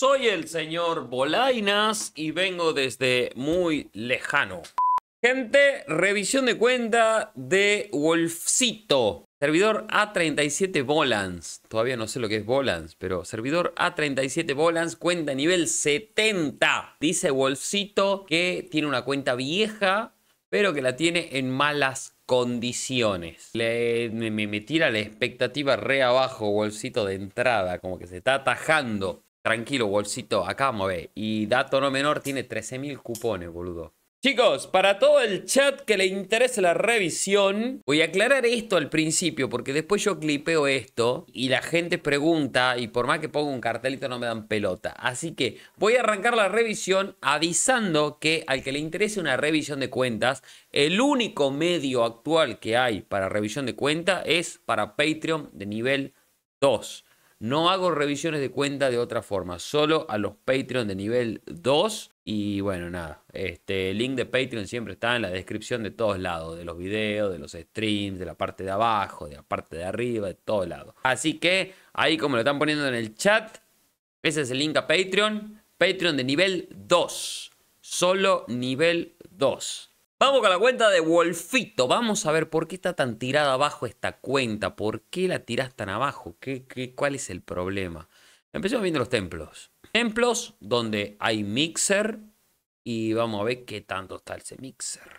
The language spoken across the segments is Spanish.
Soy el señor Bolainas y vengo desde muy lejano. Gente, revisión de cuenta de Wolfcito. Servidor A37 Volans. Todavía no sé lo que es Volans, pero servidor A37 Volans, cuenta nivel 70. Dice Wolfcito que tiene una cuenta vieja, pero que la tiene en malas condiciones. me, me, tira la expectativa re abajo, Wolfcito de entrada, como que se está atajando. Tranquilo, bolsito, acá vamos a Y dato no menor, tiene 13.000 cupones, boludo. Chicos, para todo el chat que le interese la revisión, voy a aclarar esto al principio, porque después yo clipeo esto y la gente pregunta, y por más que ponga un cartelito no me dan pelota. Así que voy a arrancar la revisión avisando que al que le interese una revisión de cuentas, el único medio actual que hay para revisión de cuenta es para Patreon de nivel 2. No hago revisiones de cuenta de otra forma, solo a los Patreon de nivel 2. Y bueno, nada, este el link de Patreon siempre está en la descripción de todos lados, de los videos, de los streams, de la parte de abajo, de la parte de arriba, de todos lados. Así que ahí como lo están poniendo en el chat, ese es el link a Patreon. Patreon de nivel 2, solo nivel 2. Vamos con la cuenta de Wolfito. Vamos a ver por qué está tan tirada abajo esta cuenta. ¿Por qué la tiras tan abajo? ¿Qué, cuál es el problema? Empecemos viendo los templos. Templos donde hay mixer. Y vamos a ver qué tanto está ese mixer.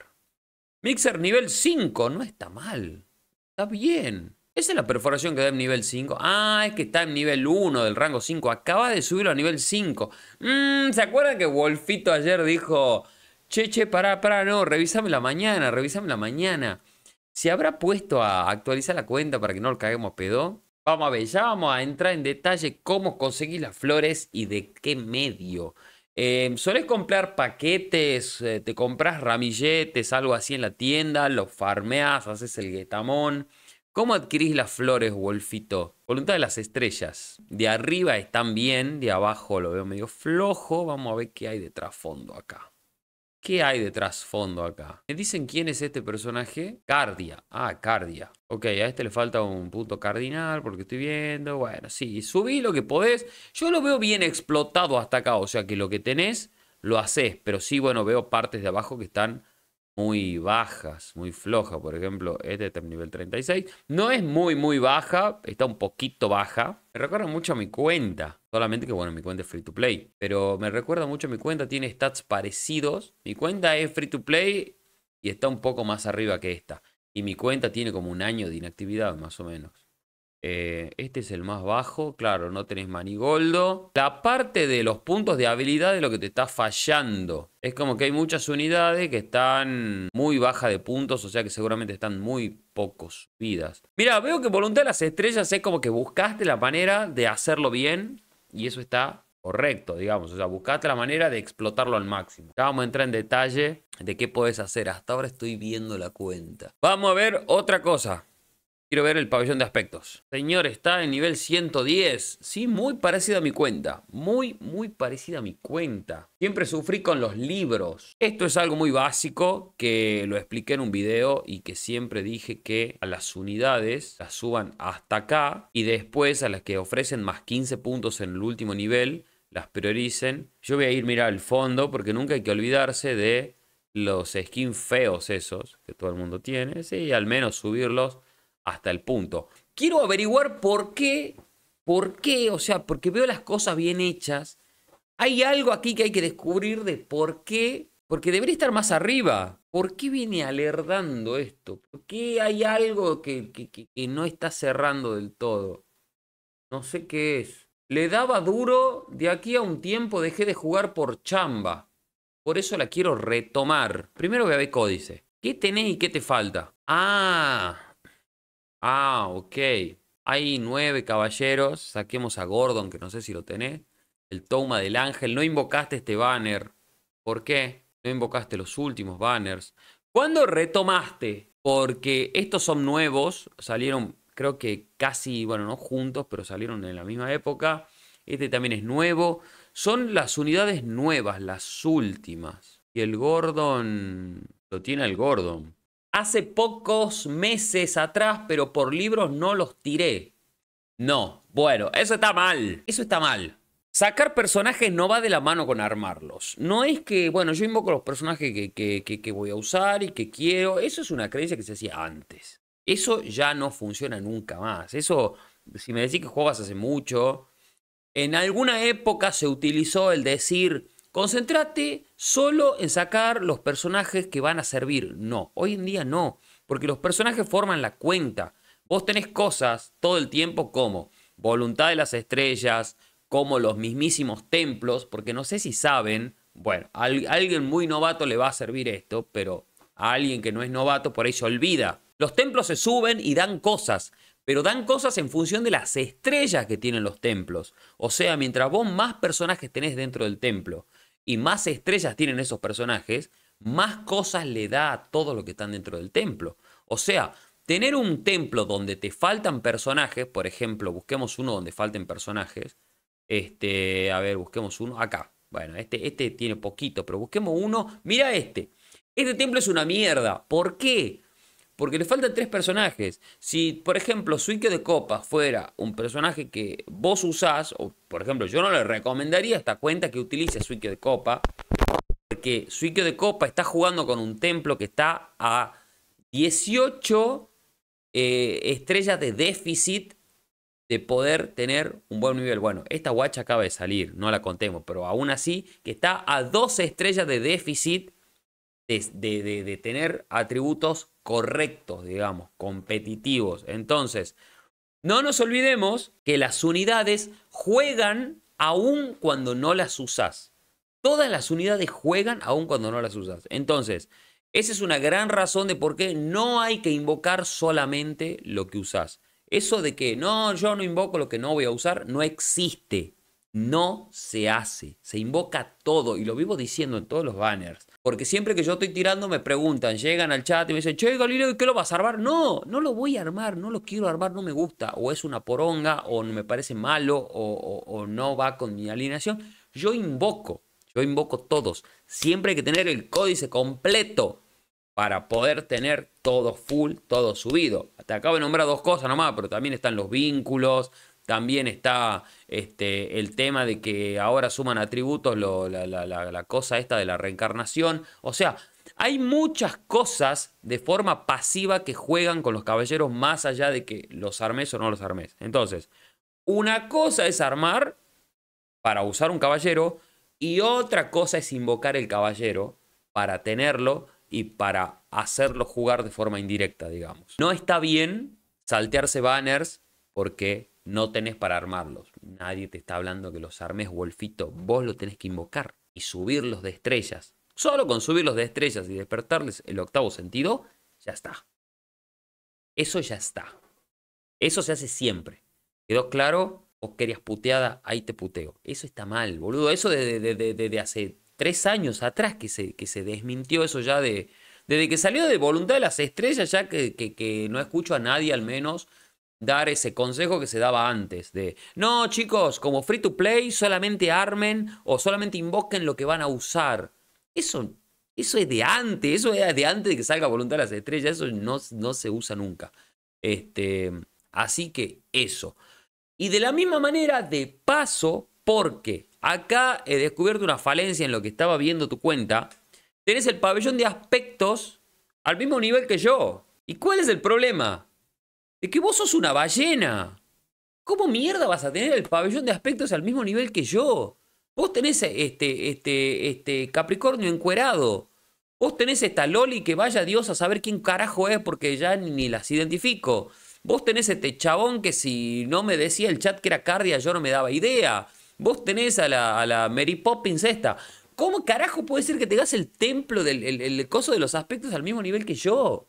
Mixer nivel 5. No está mal. Está bien. Esa es la perforación que da en nivel 5. Ah, es que está en nivel 1 del rango 5. Acaba de subirlo a nivel 5. Mm, ¿Se acuerdan que Wolfito ayer dijo... Che, che, pará, pará, no, revisame la mañana, revisame la mañana. ¿Se habrá puesto a actualizar la cuenta para que no lo caguemos pedo? Vamos a ver, ya vamos a entrar en detalle cómo conseguís las flores y de qué medio. Eh, ¿Solés comprar paquetes? Eh, ¿Te compras ramilletes, algo así en la tienda? ¿Los farmeas? ¿Haces el guetamón? ¿Cómo adquirís las flores, Wolfito? Voluntad de las estrellas. De arriba están bien, de abajo lo veo medio flojo. Vamos a ver qué hay de trasfondo acá. ¿Qué hay de trasfondo acá? Me dicen quién es este personaje. Cardia. Ah, Cardia. Ok, a este le falta un punto cardinal porque estoy viendo. Bueno, sí, subí lo que podés. Yo lo veo bien explotado hasta acá. O sea que lo que tenés lo haces. Pero sí, bueno, veo partes de abajo que están muy bajas, muy flojas Por ejemplo, este está en nivel 36. No es muy, muy baja, está un poquito baja. Me recuerda mucho a mi cuenta. Solamente que, bueno, mi cuenta es free to play. Pero me recuerda mucho a mi cuenta, tiene stats parecidos. Mi cuenta es free to play y está un poco más arriba que esta. Y mi cuenta tiene como un año de inactividad, más o menos. Eh, este es el más bajo, claro, no tenés manigoldo. La parte de los puntos de habilidad es lo que te está fallando. Es como que hay muchas unidades que están muy bajas de puntos, o sea que seguramente están muy pocos vidas. Mira, veo que Voluntad de las Estrellas es como que buscaste la manera de hacerlo bien y eso está correcto, digamos. O sea, buscaste la manera de explotarlo al máximo. Ya vamos a entrar en detalle de qué podés hacer. Hasta ahora estoy viendo la cuenta. Vamos a ver otra cosa. Quiero ver el pabellón de aspectos. Señor, está en nivel 110. Sí, muy parecido a mi cuenta. Muy, muy parecido a mi cuenta. Siempre sufrí con los libros. Esto es algo muy básico que lo expliqué en un video y que siempre dije que a las unidades las suban hasta acá y después a las que ofrecen más 15 puntos en el último nivel las prioricen. Yo voy a ir mirar el fondo porque nunca hay que olvidarse de los skins feos esos que todo el mundo tiene. Sí, al menos subirlos hasta el punto. Quiero averiguar por qué, por qué, o sea, porque veo las cosas bien hechas. Hay algo aquí que hay que descubrir de por qué, porque debería estar más arriba. ¿Por qué viene alerdando esto? ¿Por qué hay algo que, que, no está cerrando del todo? No sé qué es. Le daba duro, de aquí a un tiempo dejé de jugar por chamba. Por eso la quiero retomar. Primero voy a ver códice. ¿Qué tenés y qué te falta? Ah, Ah, ok. Hay nueve caballeros. Saquemos a Gordon, que no sé si lo tenés. El Toma del Ángel. No invocaste este banner. ¿Por qué? No invocaste los últimos banners. ¿Cuándo retomaste? Porque estos son nuevos. Salieron, creo que casi, bueno, no juntos, pero salieron en la misma época. Este también es nuevo. Son las unidades nuevas, las últimas. Y el Gordon... Lo tiene el Gordon hace pocos meses atrás, pero por libros no los tiré. No, bueno, eso está mal. Eso está mal. Sacar personajes no va de la mano con armarlos. No es que, bueno, yo invoco los personajes que, voy a usar y que quiero. Eso es una creencia que se hacía antes. Eso ya no funciona nunca más. Eso, si me decís que juegas hace mucho, en alguna época se utilizó el decir, Concentrate solo en sacar los personajes que van a servir. No, hoy en día no, porque los personajes forman la cuenta. Vos tenés cosas todo el tiempo como voluntad de las estrellas, como los mismísimos templos, porque no sé si saben, bueno, a alguien muy novato le va a servir esto, pero a alguien que no es novato por ahí se olvida. Los templos se suben y dan cosas, pero dan cosas en función de las estrellas que tienen los templos. O sea, mientras vos más personajes tenés dentro del templo y más estrellas tienen esos personajes, más cosas le da a todo lo que están dentro del templo. O sea, tener un templo donde te faltan personajes, por ejemplo, busquemos uno donde falten personajes. Este, a ver, busquemos uno acá. Bueno, este, este tiene poquito, pero busquemos uno. Mira este. Este templo es una mierda. ¿Por qué? Porque le faltan tres personajes. Si, por ejemplo, Suikio de Copa fuera un personaje que vos usás, o por ejemplo, yo no le recomendaría esta cuenta que utilice suikio de Copa, porque Suikio de Copa está jugando con un templo que está a 18 eh, estrellas de déficit de poder tener un buen nivel. Bueno, esta guacha acaba de salir, no la contemos, pero aún así, que está a 12 estrellas de déficit de, tener atributos correctos, digamos, competitivos. Entonces, no nos olvidemos que las unidades juegan aún cuando no las usas. Todas las unidades juegan aún cuando no las usas. Entonces, esa es una gran razón de por qué no hay que invocar solamente lo que usas. Eso de que no, yo no invoco lo que no voy a usar, no existe no se hace. Se invoca todo y lo vivo diciendo en todos los banners. Porque siempre que yo estoy tirando me preguntan, llegan al chat y me dicen, che, Galileo, ¿qué lo vas a armar? No, no lo voy a armar, no lo quiero armar, no me gusta. O es una poronga, o me parece malo, o, no va con mi alineación. Yo invoco, yo invoco todos. Siempre hay que tener el códice completo para poder tener todo full, todo subido. Te acabo de nombrar dos cosas nomás, pero también están los vínculos, también está este, el tema de que ahora suman atributos la, cosa esta de la reencarnación. O sea, hay muchas cosas de forma pasiva que juegan con los caballeros más allá de que los armes o no los armes. Entonces, una cosa es armar para usar un caballero y otra cosa es invocar el caballero para tenerlo y para hacerlo jugar de forma indirecta, digamos. No está bien saltearse banners porque no tenés para armarlos. Nadie te está hablando que los armes, Wolfito. Vos lo tenés que invocar y subirlos de estrellas. Solo con subirlos de estrellas y despertarles el octavo sentido, ya está. Eso ya está. Eso se hace siempre. ¿Quedó claro? ¿O querías puteada? Ahí te puteo. Eso está mal, boludo. Eso desde de, hace tres años atrás que se, que se desmintió eso ya de... Desde que salió de Voluntad de las Estrellas, ya que, que no escucho a nadie al menos dar ese consejo que se daba antes de, no chicos, como free to play, solamente armen o solamente invoquen lo que van a usar. Eso, eso es de antes, eso es de antes de que salga Voluntad las Estrellas, eso no, no se usa nunca. Este, así que eso. Y de la misma manera, de paso, porque acá he descubierto una falencia en lo que estaba viendo tu cuenta, tenés el pabellón de aspectos al mismo nivel que yo. ¿Y cuál es el problema? de que vos sos una ballena. ¿Cómo mierda vas a tener el pabellón de aspectos al mismo nivel que yo? Vos tenés este, este, este Capricornio encuerado. Vos tenés esta Loli que vaya Dios a saber quién carajo es porque ya ni las identifico. Vos tenés este chabón que si no me decía el chat que era Cardia yo no me daba idea. Vos tenés a la, Mary Poppins esta. ¿Cómo carajo puede ser que tengas el templo del coso de los aspectos al mismo nivel que yo?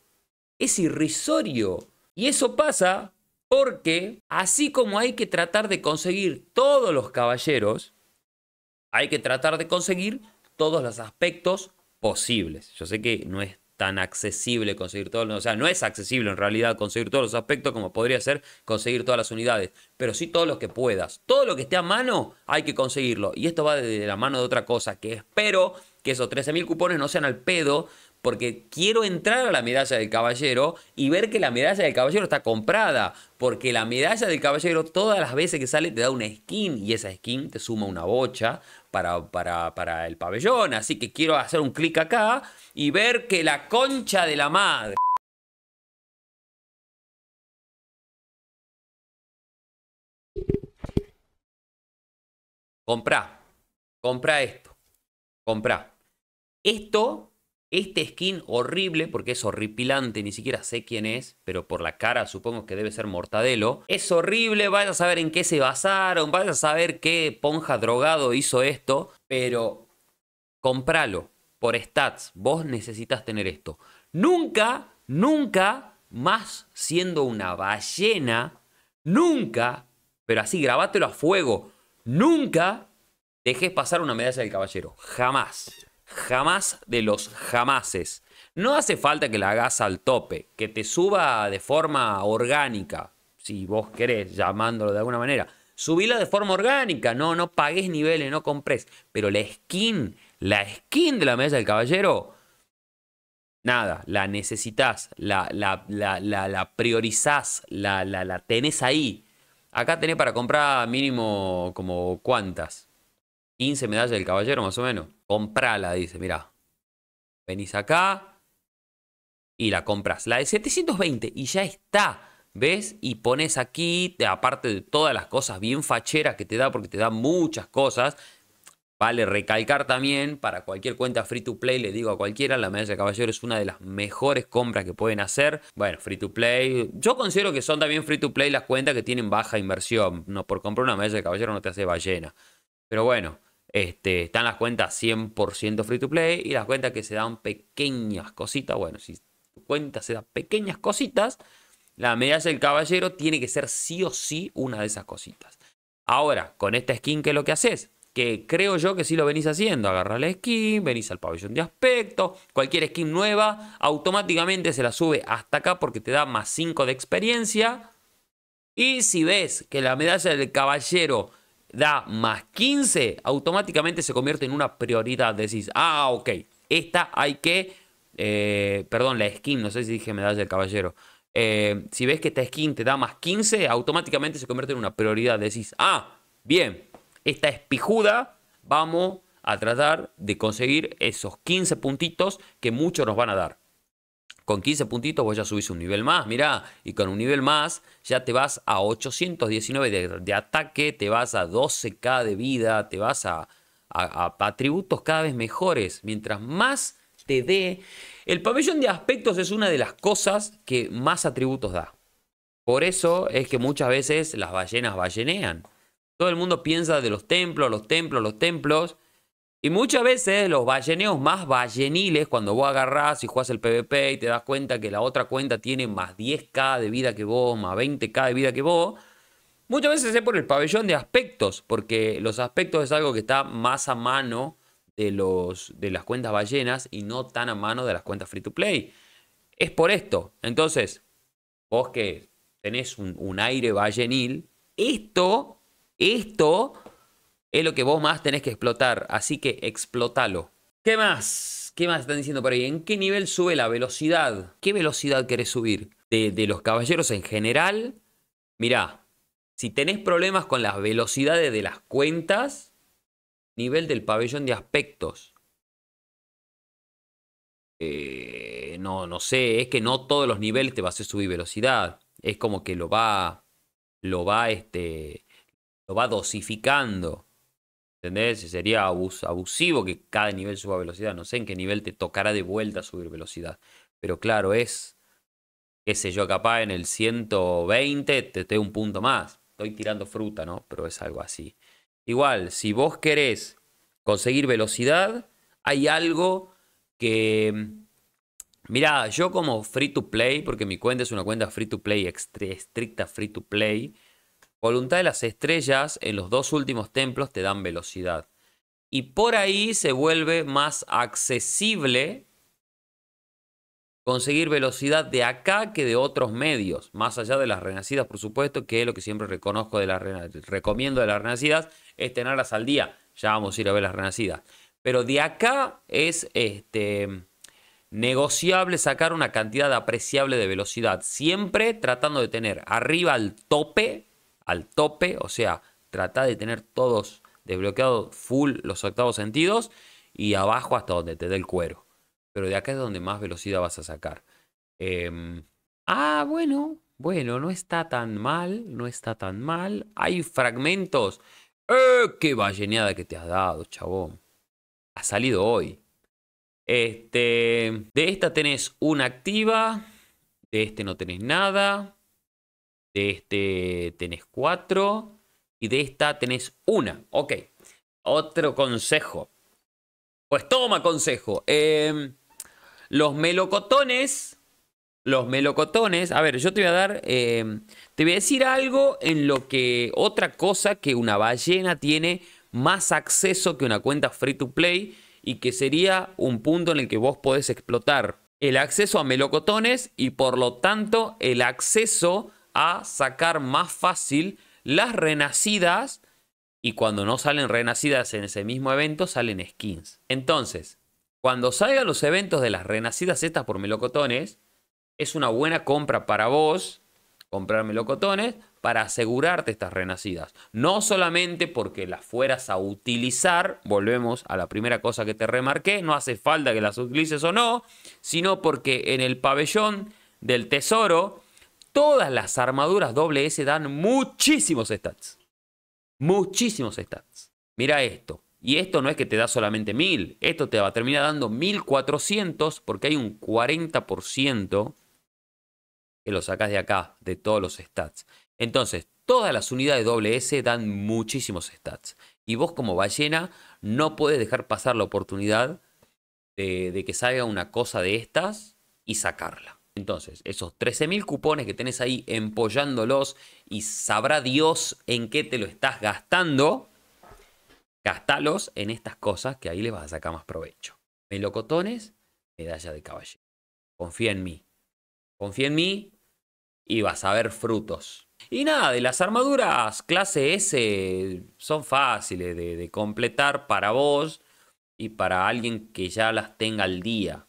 Es irrisorio. Y eso pasa porque así como hay que tratar de conseguir todos los caballeros, hay que tratar de conseguir todos los aspectos posibles. Yo sé que no es tan accesible conseguir todos, o sea, no es accesible en realidad conseguir todos los aspectos como podría ser conseguir todas las unidades, pero sí todos los que puedas. Todo lo que esté a mano hay que conseguirlo. Y esto va de la mano de otra cosa, que espero que esos 13.000 cupones no sean al pedo porque quiero entrar a la medalla del caballero y ver que la medalla del caballero está comprada, porque la medalla del caballero todas las veces que sale te da una skin y esa skin te suma una bocha para, el pabellón, así que quiero hacer un clic acá y ver que la concha de la madre... Comprá, comprá esto, comprá. Esto este skin horrible, porque es horripilante, ni siquiera sé quién es, pero por la cara supongo que debe ser Mortadelo. Es horrible, vaya a saber en qué se basaron, vaya a saber qué ponja drogado hizo esto, pero compralo por stats, vos necesitas tener esto. Nunca, nunca, más siendo una ballena, nunca, pero así grabátelo a fuego, nunca dejes pasar una medalla del caballero, jamás jamás de los jamases. No hace falta que la hagas al tope, que te suba de forma orgánica, si vos querés, llamándolo de alguna manera. Subila de forma orgánica, no, no pagues niveles, no compres. Pero la skin, la skin de la mesa del caballero, nada, la necesitas, la, la, la, la, priorizás, la, la tenés ahí. Acá tenés para comprar mínimo como cuántas, 15 medallas del caballero, más o menos. Comprala, dice, mirá. Venís acá y la compras. La de 720 y ya está. ¿Ves? Y pones aquí, aparte de todas las cosas bien facheras que te da, porque te da muchas cosas. Vale, recalcar también, para cualquier cuenta free to play, le digo a cualquiera, la medalla de caballero es una de las mejores compras que pueden hacer. Bueno, free to play. Yo considero que son también free to play las cuentas que tienen baja inversión. No, por comprar una medalla de caballero no te hace ballena. Pero bueno, este, están las cuentas 100% free to play y las cuentas que se dan pequeñas cositas. Bueno, si tu cuenta se da pequeñas cositas, la medalla del caballero tiene que ser sí o sí una de esas cositas. Ahora, con esta skin, ¿qué es lo que haces? Que creo yo que sí lo venís haciendo. Agarra la skin, venís al pabellón de aspecto. Cualquier skin nueva automáticamente se la sube hasta acá porque te da más 5 de experiencia. Y si ves que la medalla del caballero da más 15, automáticamente se convierte en una prioridad. Decís, ah, ok, esta hay que... Eh, perdón, la skin, no sé si dije medalla del caballero. Eh, si ves que esta skin te da más 15, automáticamente se convierte en una prioridad. Decís, ah, bien, esta es pijuda, vamos a tratar de conseguir esos 15 puntitos que muchos nos van a dar. Con 15 puntitos vos ya subís un nivel más, mirá, y con un nivel más ya te vas a 819 de, ataque, te vas a 12k de vida, te vas a, a atributos cada vez mejores. Mientras más te dé... El pabellón de aspectos es una de las cosas que más atributos da. Por eso es que muchas veces las ballenas ballenean. Todo el mundo piensa de los templos, los templos, los templos, y muchas veces los balleneos más balleniles, cuando vos agarrás y juegas el PvP y te das cuenta que la otra cuenta tiene más 10k de vida que vos, más 20k de vida que vos, muchas veces es por el pabellón de aspectos, porque los aspectos es algo que está más a mano de, los, de las cuentas ballenas y no tan a mano de las cuentas free to play. Es por esto. Entonces, vos que tenés un, un aire ballenil, esto, esto es lo que vos más tenés que explotar, así que explótalo. ¿Qué más? ¿Qué más están diciendo por ahí? ¿En qué nivel sube la velocidad? ¿Qué velocidad querés subir? De, los caballeros en general, mirá, si tenés problemas con las velocidades de las cuentas, nivel del pabellón de aspectos. Eh, no, no sé, es que no todos los niveles te va a hacer subir velocidad. Es como que lo va, lo va, este, lo va dosificando. ¿Entendés? Sería abusivo que cada nivel suba velocidad. No sé en qué nivel te tocará de vuelta subir velocidad. Pero claro, es, qué sé yo, capaz en el 120 te dé un punto más. Estoy tirando fruta, ¿no? Pero es algo así. Igual, si vos querés conseguir velocidad, hay algo que... Mirá, yo como free to play, porque mi cuenta es una cuenta free to play, estricta free to play, Voluntad de las estrellas en los dos últimos templos te dan velocidad. Y por ahí se vuelve más accesible conseguir velocidad de acá que de otros medios, más allá de las renacidas, por supuesto, que es lo que siempre reconozco de las recomiendo de las renacidas, es tenerlas al día. Ya vamos a ir a ver las renacidas. Pero de acá es este, negociable sacar una cantidad apreciable de velocidad, siempre tratando de tener arriba al tope al tope, o sea, trata de tener todos desbloqueados full los octavos sentidos y abajo hasta donde te dé el cuero. Pero de acá es donde más velocidad vas a sacar. Em, ah, bueno, bueno, no está tan mal, no está tan mal. Hay fragmentos. ¡Eh! qué balleneada que te has dado, chabón! Ha salido hoy. Este, de esta tenés una activa, de este no tenés nada. De este tenés cuatro. Y de esta tenés una. Ok. Otro consejo. Pues toma consejo. Em, los melocotones. Los melocotones. A ver, yo te voy a dar. Em, te voy a decir algo en lo que. Otra cosa que una ballena tiene más acceso que una cuenta free to play. Y que sería un punto en el que vos podés explotar el acceso a melocotones y por lo tanto el acceso a sacar más fácil las renacidas y cuando no salen renacidas en ese mismo evento salen skins. Entonces, cuando salgan los eventos de las renacidas estas por melocotones, es una buena compra para vos comprar melocotones para asegurarte estas renacidas. No solamente porque las fueras a utilizar, volvemos a la primera cosa que te remarqué, no hace falta que las utilices o no, sino porque en el pabellón del tesoro Todas las armaduras doble S dan muchísimos stats. Muchísimos stats. Mira esto. Y esto no es que te da solamente 1000. Esto te va a terminar dando 1400 porque hay un 40% que lo sacas de acá, de todos los stats. Entonces, todas las unidades doble S dan muchísimos stats. Y vos como ballena no puedes dejar pasar la oportunidad de, de que salga una cosa de estas y sacarla. Entonces, esos 13.000 cupones que tenés ahí empollándolos y sabrá Dios en qué te lo estás gastando, gastalos en estas cosas que ahí les vas a sacar más provecho. Melocotones, medalla de caballero. Confía en mí. Confía en mí y vas a ver frutos. Y nada, de las armaduras clase S son fáciles de completar para vos y para alguien que ya las tenga al día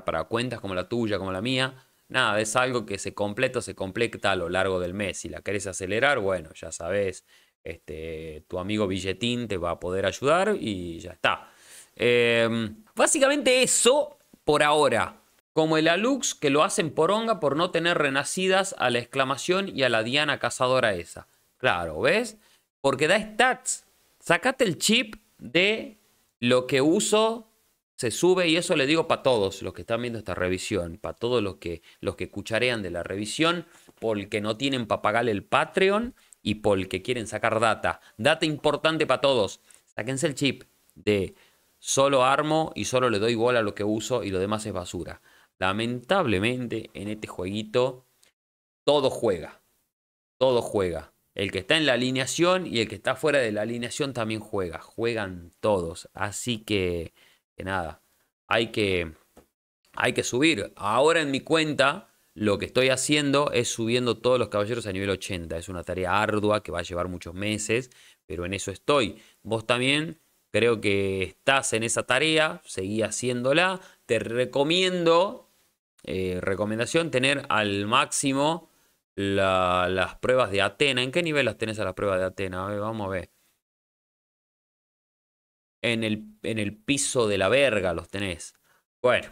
para cuentas como la tuya, como la mía, nada, es algo que se completa o se completa a lo largo del mes. Si la querés acelerar, bueno, ya sabes, este, tu amigo billetín te va a poder ayudar y ya está. Em, básicamente eso por ahora. Como el Alux que lo hacen por onga por no tener renacidas a la exclamación y a la Diana cazadora esa. Claro, ¿ves? Porque da stats. Sacate el chip de lo que uso se sube y eso le digo para todos los que están viendo esta revisión, para todos los que, los que cucharean de la revisión, que no tienen para pagar el Patreon y por el que quieren sacar data. Data importante para todos. Sáquense el chip de solo armo y solo le doy bola a lo que uso y lo demás es basura. Lamentablemente en este jueguito todo juega. Todo juega. El que está en la alineación y el que está fuera de la alineación también juega. Juegan todos. Así que que nada, hay que, hay que subir. Ahora en mi cuenta lo que estoy haciendo es subiendo todos los caballeros a nivel 80. Es una tarea ardua que va a llevar muchos meses, pero en eso estoy. Vos también creo que estás en esa tarea, seguí haciéndola. Te recomiendo, eh, recomendación, tener al máximo las pruebas de Atena. ¿En qué nivel las tenés a las pruebas de Atena? vamos a ver en el, en el piso de la verga los tenés. Bueno,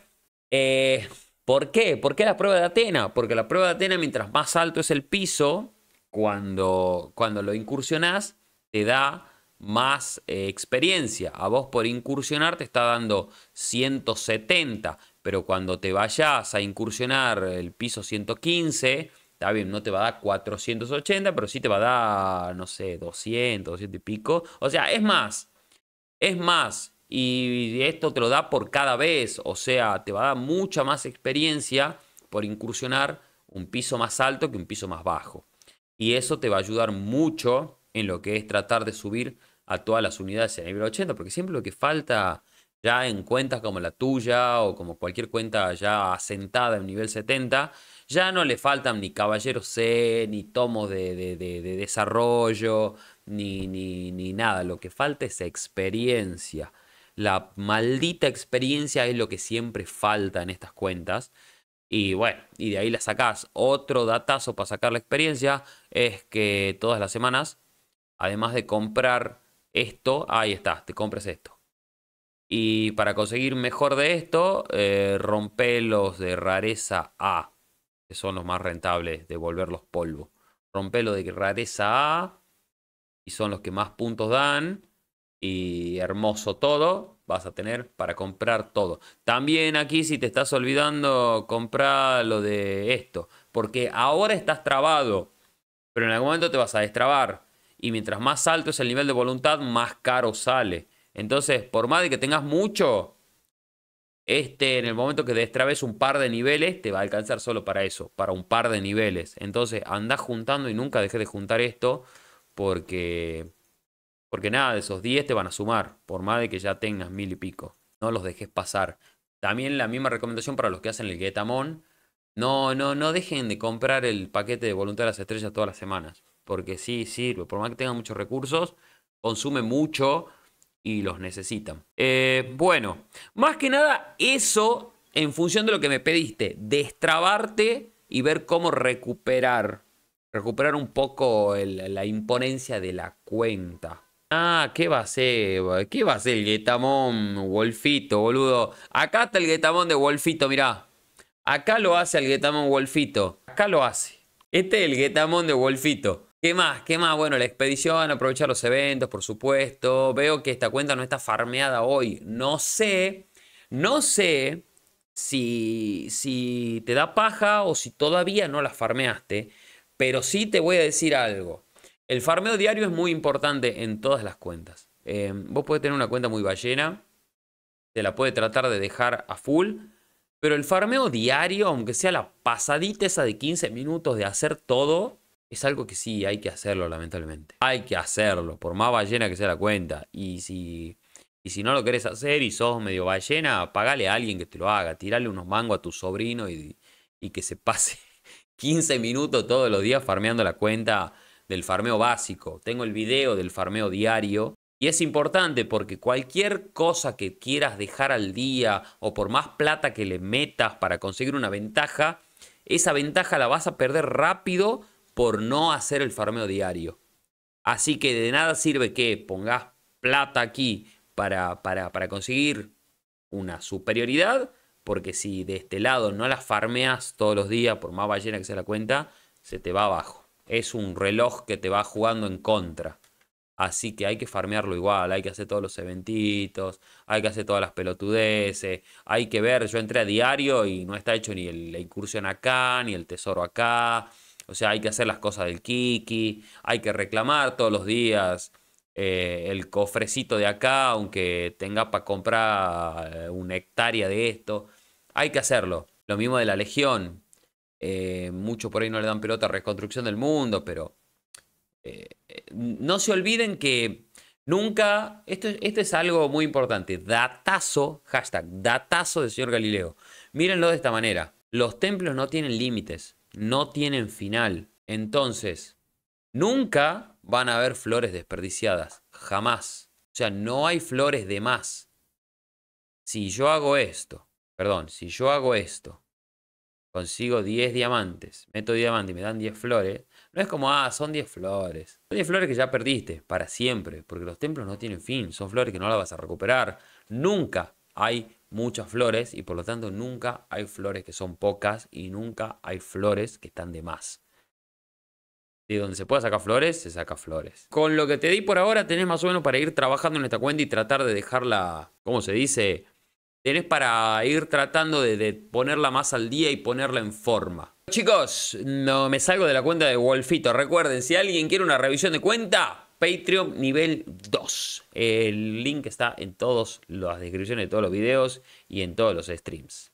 eh, ¿por qué? ¿Por qué la prueba de Atena? Porque la prueba de Atena, mientras más alto es el piso, cuando, cuando lo incursionás, te da más eh, experiencia. A vos por incursionar te está dando 170, pero cuando te vayas a incursionar el piso 115, está bien, no te va a dar 480, pero sí te va a dar, no sé, 200, 200 y pico. O sea, es más, es más, y esto te lo da por cada vez, o sea, te va a dar mucha más experiencia por incursionar un piso más alto que un piso más bajo. Y eso te va a ayudar mucho en lo que es tratar de subir a todas las unidades a nivel 80, porque siempre lo que falta ya en cuentas como la tuya o como cualquier cuenta ya asentada en nivel 70, ya no le faltan ni caballero C, ni tomos de desarrollo, ni, ni, nada. Lo que falta es experiencia. La maldita experiencia es lo que siempre falta en estas cuentas. Y bueno, y de ahí la sacás. Otro datazo para sacar la experiencia es que todas las semanas, además de comprar esto, ahí está, te compras esto. Y para conseguir mejor de esto, eh, los de rareza A, que son los más rentables, polvos. polvo. los de rareza A son los que más puntos dan. Y hermoso todo. Vas a tener para comprar todo. También aquí, si te estás olvidando, comprar lo de esto. Porque ahora estás trabado. Pero en algún momento te vas a destrabar. Y mientras más alto es el nivel de voluntad, más caro sale. Entonces, por más de que tengas mucho, este, en el momento que destrabes un par de niveles, te va a alcanzar solo para eso, para un par de niveles. Entonces, anda juntando y nunca dejes de juntar esto, porque, porque nada, de esos 10 te van a sumar, por más de que ya tengas mil y pico, no los dejes pasar. También la misma recomendación para los que hacen el Getamon, no, no, no dejen de comprar el paquete de voluntad de las estrellas todas las semanas, porque sí sirve, por más que tengan muchos recursos, consume mucho y los necesitan. Eh, bueno, más que nada eso en función de lo que me pediste, destrabarte y ver cómo recuperar Recuperar un poco la imponencia de la cuenta. Ah, ¿qué va a ser? ¿Qué va a ser el Guetamón Wolfito, boludo? Acá está el Guetamón de Wolfito, mirá. Acá lo hace el Guetamón Wolfito. Acá lo hace. Este es el Guetamón de Wolfito. ¿Qué más? ¿Qué más? Bueno, la expedición, aprovechar los eventos, por supuesto. Veo que esta cuenta no está farmeada hoy. No sé, no sé si, si te da paja o si todavía no la farmeaste. Pero sí te voy a decir algo. El farmeo diario es muy importante en todas las cuentas. Em, vos podés tener una cuenta muy ballena, se la puede tratar de dejar a full, pero el farmeo diario, aunque sea la pasadita esa de 15 minutos de hacer todo, es algo que sí hay que hacerlo, lamentablemente. Hay que hacerlo, por más ballena que sea la cuenta. Y si, si no lo querés hacer y sos medio ballena, pagale a alguien que te lo haga, tirale unos mangos a tu sobrino y que se pase 15 minutos todos los días farmeando la cuenta del farmeo básico. Tengo el video del farmeo diario. Y es importante porque cualquier cosa que quieras dejar al día o por más plata que le metas para conseguir una ventaja, esa ventaja la vas a perder rápido por no hacer el farmeo diario. Así que de nada sirve que pongas plata aquí para, para, para conseguir una superioridad porque si de este lado no las farmeas todos los días, por más ballena que sea la cuenta, se te va abajo. Es un reloj que te va jugando en contra. Así que hay que farmearlo igual, hay que hacer todos los eventitos, hay que hacer todas las pelotudeces, hay que ver, yo entré a diario y no está hecho ni la incursión acá, ni el tesoro acá, o sea, hay que hacer las cosas del Kiki, hay que reclamar todos los días, eh, el cofrecito de acá, aunque tenga para comprar eh, una hectárea de esto. Hay que hacerlo. Lo mismo de la Legión. Eh, mucho por ahí no le dan pelota a reconstrucción del mundo, pero no se olviden que nunca, esto, esto es algo muy importante, datazo, hashtag, datazo de señor Galileo. Mírenlo de esta manera, los templos no tienen límites, no tienen final. Entonces, nunca van a haber flores desperdiciadas. Jamás. O sea, no hay flores de más. Si yo hago esto, perdón, si yo hago esto, consigo 10 diamantes, meto diamante y me dan 10 flores, no es como, ah, son 10 flores. Son 10 flores que ya perdiste para siempre, porque los templos no tienen fin, son flores que no las vas a recuperar. Nunca hay muchas flores y por lo tanto nunca hay flores que son pocas y nunca hay flores que están de más. Y donde se pueda sacar flores, se saca flores. Con lo que te di por ahora, tenés más o menos para ir trabajando en esta cuenta y tratar de dejarla, ¿cómo se dice? Tenés para ir tratando de, ponerla más al día y ponerla en forma. Chicos, no me salgo de la cuenta de Wolfito. Recuerden, si alguien quiere una revisión de cuenta, Patreon nivel 2. El link está en todas las descripciones de todos los videos y en todos los streams.